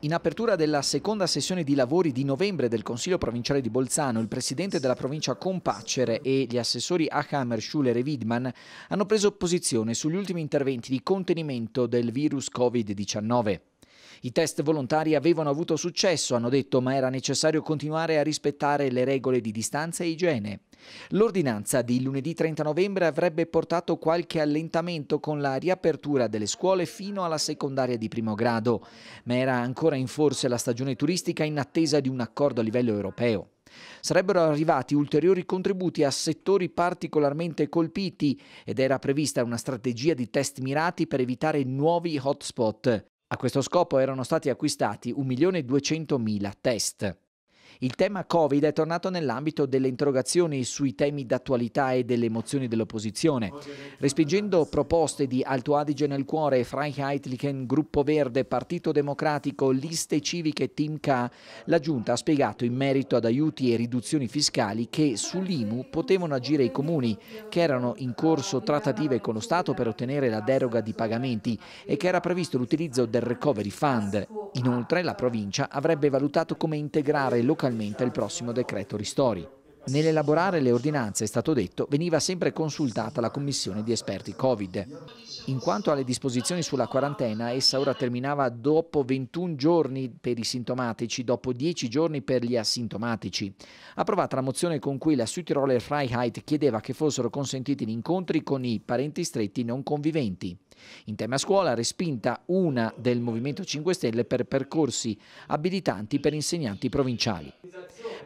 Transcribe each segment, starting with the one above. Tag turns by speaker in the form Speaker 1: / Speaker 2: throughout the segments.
Speaker 1: In apertura della seconda sessione di lavori di novembre del Consiglio provinciale di Bolzano, il presidente della provincia Compacere e gli assessori Achammer, Schuller e Widman hanno preso posizione sugli ultimi interventi di contenimento del virus Covid-19. I test volontari avevano avuto successo, hanno detto, ma era necessario continuare a rispettare le regole di distanza e igiene. L'ordinanza di lunedì 30 novembre avrebbe portato qualche allentamento con la riapertura delle scuole fino alla secondaria di primo grado, ma era ancora in forse la stagione turistica in attesa di un accordo a livello europeo. Sarebbero arrivati ulteriori contributi a settori particolarmente colpiti ed era prevista una strategia di test mirati per evitare nuovi hotspot. A questo scopo erano stati acquistati 1.200.000 test. Il tema Covid è tornato nell'ambito delle interrogazioni sui temi d'attualità e delle emozioni dell'opposizione. Respingendo proposte di Alto Adige nel cuore, Freiheitlichen, Gruppo Verde, Partito Democratico, Liste Civiche, Team K, la Giunta ha spiegato in merito ad aiuti e riduzioni fiscali che sull'IMU potevano agire i comuni, che erano in corso trattative con lo Stato per ottenere la deroga di pagamenti e che era previsto l'utilizzo del Recovery Fund. Inoltre la provincia avrebbe valutato come integrare localmente localmente il prossimo decreto ristori. Nell'elaborare le ordinanze, è stato detto, veniva sempre consultata la commissione di esperti Covid. In quanto alle disposizioni sulla quarantena, essa ora terminava dopo 21 giorni per i sintomatici, dopo 10 giorni per gli asintomatici. Approvata la mozione con cui la Südtiroler Freiheit chiedeva che fossero consentiti gli incontri con i parenti stretti non conviventi. In tema scuola, respinta una del Movimento 5 Stelle per percorsi abilitanti per insegnanti provinciali.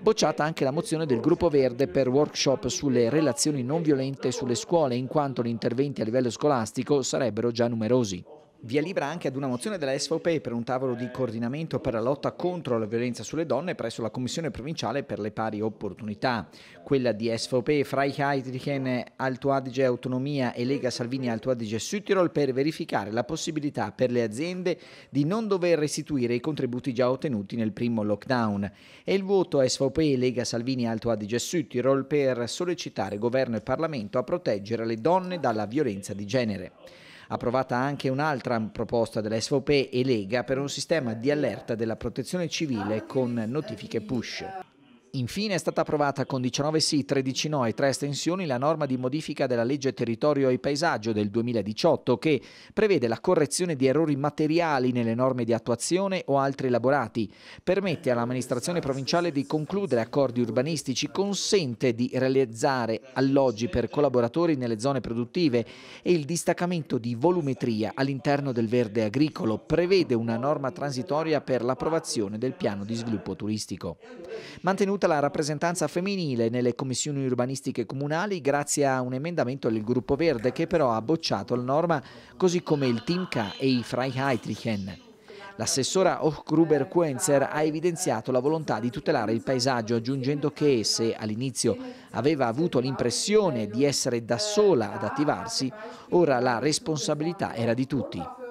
Speaker 1: Bocciata anche la mozione del Gruppo Verde per workshop sulle relazioni non violente sulle scuole, in quanto gli interventi a livello scolastico sarebbero già numerosi. Via libera anche ad una mozione della SVP per un tavolo di coordinamento per la lotta contro la violenza sulle donne presso la Commissione Provinciale per le Pari Opportunità. Quella di SVP, Freiheit Alto Adige Autonomia e Lega Salvini Alto Adige Südtirol per verificare la possibilità per le aziende di non dover restituire i contributi già ottenuti nel primo lockdown. E il voto SVP Lega Salvini Alto Adige Südtirol per sollecitare governo e Parlamento a proteggere le donne dalla violenza di genere approvata anche un'altra proposta della SVP e Lega per un sistema di allerta della protezione civile con notifiche push. Infine è stata approvata con 19 sì, 13 no e 3 estensioni la norma di modifica della legge territorio e paesaggio del 2018 che prevede la correzione di errori materiali nelle norme di attuazione o altri elaborati, permette all'amministrazione provinciale di concludere accordi urbanistici, consente di realizzare alloggi per collaboratori nelle zone produttive e il distaccamento di volumetria all'interno del verde agricolo, prevede una norma transitoria per l'approvazione del piano di sviluppo turistico. Mantenuto ottenuta la rappresentanza femminile nelle commissioni urbanistiche comunali grazie a un emendamento del Gruppo Verde che però ha bocciato la norma così come il Timca e i Freiheitlichen. L'assessora Hochgruber Quenzer ha evidenziato la volontà di tutelare il paesaggio aggiungendo che se all'inizio aveva avuto l'impressione di essere da sola ad attivarsi, ora la responsabilità era di tutti.